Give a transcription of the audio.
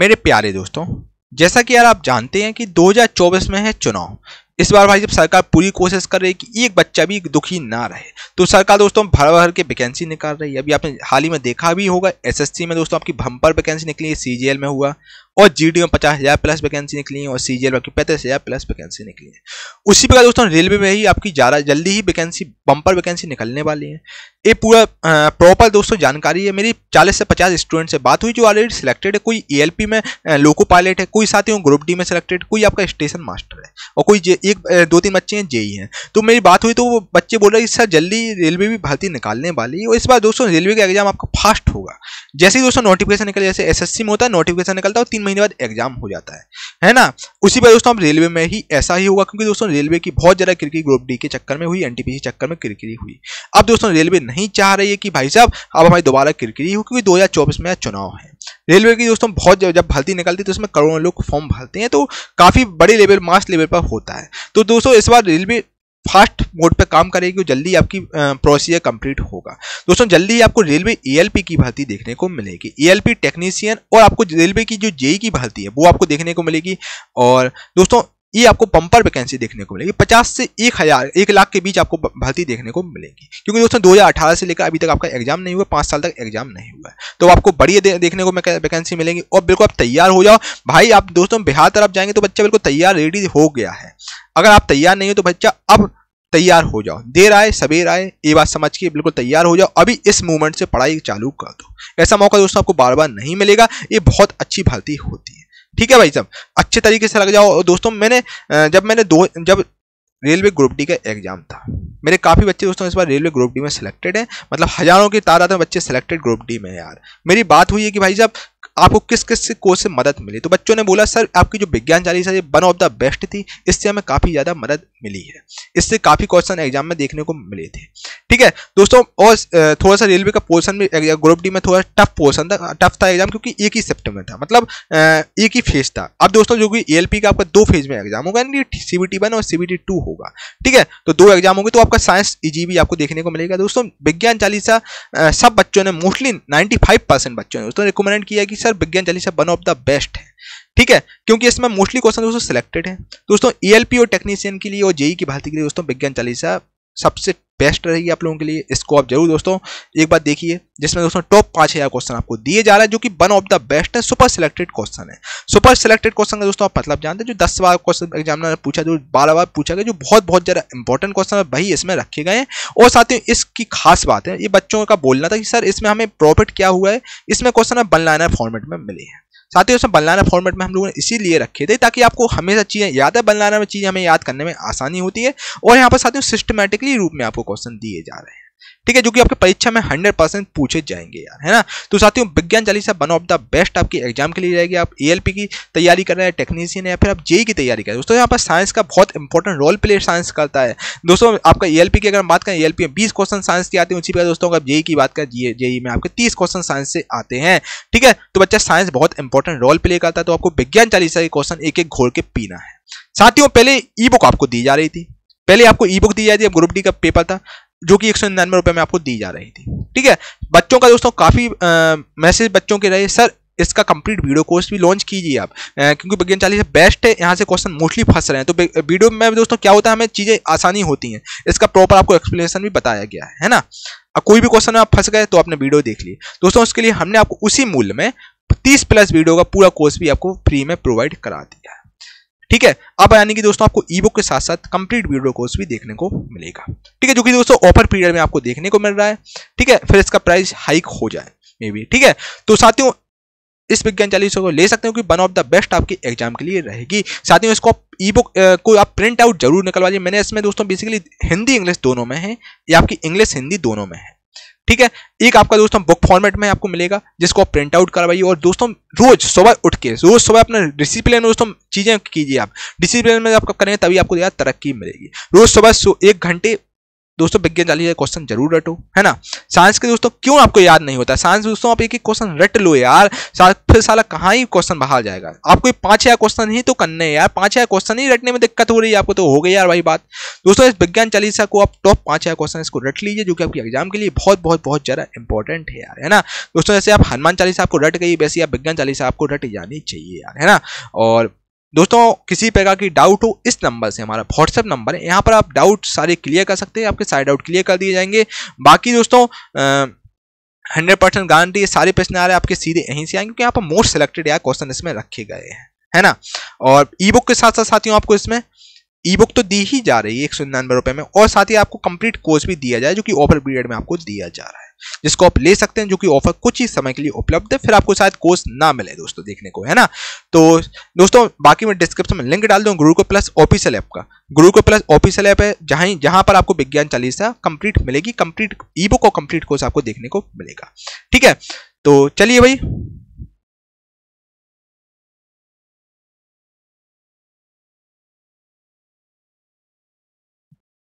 मेरे प्यारे दोस्तों जैसा कि यार आप जानते हैं कि 2024 में है चुनाव इस बार भाई जब सरकार पूरी कोशिश कर रही है कि एक बच्चा भी दुखी ना रहे तो सरकार दोस्तों भर भर के वैकेंसी निकाल रही है अभी आपने हाल ही में देखा भी होगा एसएससी में दोस्तों आपकी भंपर वैकेंसी निकली है सी में हुआ और जीडी में पचास हज़ार प्लस वैकेंसी निकली है और सी में आपकी पैंतीस हज़ार प्लस वैकेंसी निकली है उसी प्रकार दोस्तों रेलवे में ही आपकी ज़्यादा जल्दी ही वैकेंसी बम्पर वैकेंसी निकलने वाली है ये पूरा प्रॉपर दोस्तों जानकारी है मेरी चालीस से पचास स्टूडेंट से बात हुई जो ऑलरेडी सिलेक्टेड है कोई ए में लोको पायलट है कोई साथियों ग्रुप डी में सिलेक्टेड कोई आपका स्टेशन मास्टर है और कोई एक दो तीन बच्चे हैं जेई हैं तो मेरी बात हुई तो वो बच्चे बोल रहे हैं सर जल्दी रेलवे भी भर्ती निकालने वाली है और इस बार दोस्तों रेलवे का एग्जाम आपका फास्ट होगा जैसे ही दोस्तों नोटिफिकेशन निकल जैसे एसएससी में होता है नोटिफिकेशन निकलता है और तीन महीने बाद एग्जाम हो जाता है है ना उसी पर दोस्तों आप रेलवे में ही ऐसा ही होगा क्योंकि दोस्तों रेलवे की बहुत ज़्यादा किरकिरी ग्रुप डी के चक्कर में हुई एनटीपीसी चक्कर में किरकिरी हुई अब दोस्तों रेलवे नहीं चाह रही है कि भाई साहब अब हमारी दोबारा किरकिरी हो क्योंकि दो में चुनाव है रेलवे की दोस्तों बहुत जब भर्ती निकलती है तो उसमें करोड़ों लोग फॉर्म भरते हैं तो काफ़ी बड़े लेवल मास लेवल पर होता है तो दोस्तों इस बार रेलवे फास्ट मोड पर काम करेगी और जल्दी आपकी प्रोसीजर कंप्लीट होगा दोस्तों जल्दी आपको रेलवे एएलपी की भर्ती देखने को मिलेगी एएलपी टेक्नीशियन और आपको रेलवे की जो जेई e e की भर्ती है वो आपको देखने को मिलेगी और दोस्तों ये आपको पंपर वैकेंसी देखने को मिलेगी पचास से एक हजार एक लाख के बीच आपको भर्ती देखने को मिलेगी क्योंकि दोस्तों 2018 से लेकर अभी तक आपका एग्जाम नहीं हुआ पाँच साल तक एग्जाम नहीं हुआ तो आपको बड़ी देखने को वैकेंसी मिलेगी और बिल्कुल आप तैयार हो जाओ भाई आप दोस्तों बिहार तरफ जाएंगे तो बच्चा बिल्कुल तैयार रेडी हो गया है अगर आप तैयार नहीं हो तो बच्चा अब तैयार हो जाओ देर आए सवेर आए ये बात समझ के बिल्कुल तैयार हो जाओ अभी इस मूवमेंट से पढ़ाई चालू कर दो ऐसा मौका दोस्तों आपको बार बार नहीं मिलेगा ये बहुत अच्छी भर्ती होती है ठीक है भाई साहब अच्छे तरीके से लग जाओ दोस्तों मैंने जब मैंने दो जब रेलवे ग्रुप डी का एग्जाम था मेरे काफ़ी बच्चे दोस्तों इस बार रेलवे ग्रुप डी में सिलेक्टेड हैं मतलब हज़ारों की तादाद में बच्चे सिलेक्टेड ग्रुप डी में यार मेरी बात हुई है कि भाई साहब आपको किस किस से कोर्स से मदद मिली तो बच्चों ने बोला सर आपकी जो विज्ञान चालीसा ये वन ऑफ द बेस्ट थी इससे हमें काफ़ी ज़्यादा मदद मिली है इससे काफ़ी क्वेश्चन एग्जाम में देखने को मिले थे ठीक है दोस्तों और थोड़ा सा रेलवे का पोर्सन भी ग्रुप डी में थोड़ा टफ पोर्सन था टफ था एग्जाम क्योंकि एक ही सेप्टर में था मतलब एक ही फेज था अब दोस्तों जो कि ए का आपका दो फेज में एग्जाम होगा यानी सीबीटी वन और सीबीटी टू होगा ठीक है तो दो एग्जाम होंगे तो आपका साइंस ई भी आपको देखने को मिलेगा दोस्तों विज्ञान चालीसा सब बच्चों ने मोस्टली नाइन्टी बच्चों ने दोस्तों रिकमेंड किया कि sir Vigyan Chalisa one of the best है ठीक है क्योंकि इसमें मोस्टली क्वेश्चन दोस्तों सिलेक्टेड है तो दोस्तों पी और टेक्नीशियन के लिए और जेई e e की भर्ती के लिए दोस्तों विज्ञान चालीसा सबसे बेस्ट रहेगी आप लोगों के लिए इसको आप जरूर दोस्तों एक बार देखिए जिसमें दोस्तों टॉप पाँच हज़ार क्वेश्चन आपको दिए जा रहे हैं जो कि वन ऑफ द बेस्ट है सुपर सिलेक्टेड क्वेश्चन है सुपर सिलेक्टेड क्वेश्चन का दोस्तों आप मतलब जानते हैं जो दस बार क्वेश्चन एग्जाम ने पूछा जो बारह बार पूछा गया जो बहुत बहुत ज़्यादा इंपॉर्टेंट क्वेश्चन है वही इसमें रखे गए हैं और साथ ही इसकी खास बात है ये बच्चों का बोलना था कि सर इसमें हमें प्रॉफिट क्या हुआ है इसमें क्वेश्चन अब वन लाइनर फॉर्मेट में मिले हैं साथ ही उसमें बनलाना फॉर्मेट में हम लोगों ने इसीलिए रखे थे ताकि आपको हमेशा चीज़ें याद है बनलाना में चीज़ें हमें याद करने में आसानी होती है और यहाँ पर साथियों सिस्टमेटिकली रूप में आपको क्वेश्चन दिए जा रहे हैं ठीक है जो कि आपके परीक्षा में हंड्रेड परसेंट पूछे जाएंगे यार है ना तो साथियों Vigyan Chalisa one of the best आपकी एग्जाम के लिए रहेगी आप ए की तैयारी कर रहे हैं टेक्नीशियन या फिर आप जेई e e की तैयारी कर रहे हैं दोस्तों यहाँ पर साइंस का बहुत इंपॉर्टेंट रोल प्ले साइंस करता है दोस्तों आपका ए की अगर बात करें ए में बीस क्वेश्चन साइंस के आते हैं उसी पर दोस्तों अगर जेई e की बात करें जेई में आपके तीस क्वेश्चन साइंस से आते हैं ठीक है तो बच्चा साइंस बहुत इंपॉर्टेंट रोल प्ले करता है तो आपको विज्ञान चालीसा के क्वेश्चन एक एक घोर के पीना है साथियों पहले ई बुक आपको दी जा रही थी पहले आपको ई बुक दी जाती है ग्रुप डी का पेपर था जो कि एक सौ निन्यानवे रुपये में आपको दी जा रही थी ठीक है बच्चों का दोस्तों काफ़ी मैसेज बच्चों के रहे सर इसका कंप्लीट वीडियो कोर्स भी लॉन्च कीजिए आप आ, क्योंकि विज्ञान चालीस बेस्ट है यहाँ से क्वेश्चन मोस्टली फंस रहे हैं तो वीडियो में दोस्तों क्या होता है हमें चीज़ें आसानी होती हैं इसका प्रॉपर आपको एक्सप्लेनेशन भी बताया गया है ना अब कोई भी क्वेश्चन में आप फंस गए तो आपने वीडियो देख ली दोस्तों उसके लिए हमने आपको उसी मूल्य में तीस प्लस वीडियो का पूरा कोर्स भी आपको फ्री में प्रोवाइड करा दिया है ठीक है अब यानी कि दोस्तों आपको ई बुक के साथ साथ कंप्लीट वीडियो कोर्स भी देखने को मिलेगा ठीक है जो कि दोस्तों ऑफर पीरियड में आपको देखने को मिल रहा है ठीक है फिर इसका प्राइस हाइक हो जाए मे बी ठीक है तो साथियों इस विज्ञान चालीसा को ले सकते हो कि वन ऑफ द बेस्ट आपकी एग्जाम के लिए रहेगी साथियों इसको ई बुक को आप प्रिंट आउट जरूर लीजिए मैंने इसमें दोस्तों बेसिकली हिंदी इंग्लिश दोनों में है या आपकी इंग्लिश हिंदी दोनों में है ठीक है एक आपका दोस्तों बुक फॉर्मेट में आपको मिलेगा जिसको आप प्रिंट आउट करवाइए और दोस्तों रोज सुबह उठ के रोज सुबह अपना डिसिप्लिन दोस्तों चीज़ें कीजिए आप डिसिप्लिन में आप करेंगे तभी आपको ज्यादा तरक्की मिलेगी रोज सुबह एक घंटे दोस्तों विज्ञान चालीस क्वेश्चन जरूर रटो है ना साइंस के दोस्तों क्यों आपको याद नहीं होता साइंस दोस्तों आप एक एक क्वेश्चन रट लो यार फिर साला कहाँ ही क्वेश्चन बाहर जाएगा आपको पांच हजार क्वेश्चन ही तो करने यार पांच हजार क्वेश्चन ही रटने में दिक्कत हो रही है आपको तो हो गई यार वही बात दोस्तों इस विज्ञान चालीसा को आप टॉप पांच हजार क्वेश्चन इसको रट लीजिए जो कि आपकी एग्जाम के लिए बहुत बहुत बहुत ज़्यादा इंपॉर्टेंट है यार है ना दोस्तों जैसे आप हनुमान चालीसा आपको रट गई वैसे आप विज्ञान चालीसा आपको रट जानी चाहिए यार है ना और दोस्तों किसी प्रकार की डाउट हो इस नंबर से हमारा व्हाट्सअप नंबर है यहाँ पर आप डाउट सारे क्लियर कर सकते हैं आपके सारे डाउट क्लियर कर दिए जाएंगे बाकी दोस्तों हंड्रेड परसेंट गारंटी ये सारे प्रश्न आ रहे हैं आपके सीधे यहीं से आएंगे क्योंकि यहाँ पर मोस्ट सेलेक्टेड या क्वेश्चन इसमें रखे गए हैं है ना और ई बुक के साथ साथ साथियों आपको इसमें ई बुक तो दी ही जा रही है एक सौ निन्यानवे रुपए में और साथ ही आपको कंप्लीट कोर्स भी दिया जाए जो कि ऑफर पीरियड में आपको दिया जा रहा है जिसको आप ले सकते हैं जो कि ऑफर कुछ ही समय के लिए उपलब्ध है फिर आपको शायद कोर्स ना मिले दोस्तों देखने को है ना तो दोस्तों बाकी मैं डिस्क्रिप्शन में लिंक डाल दूँ गुरु को प्लस ऑफिशियल ऐप का गुरु को प्लस ऑफिशियल ऐप है जहां जहां पर आपको विज्ञान चालीसा कंप्लीट मिलेगी कंप्लीट ई बुक और कंप्लीट कोर्स आपको देखने को मिलेगा ठीक है तो चलिए भाई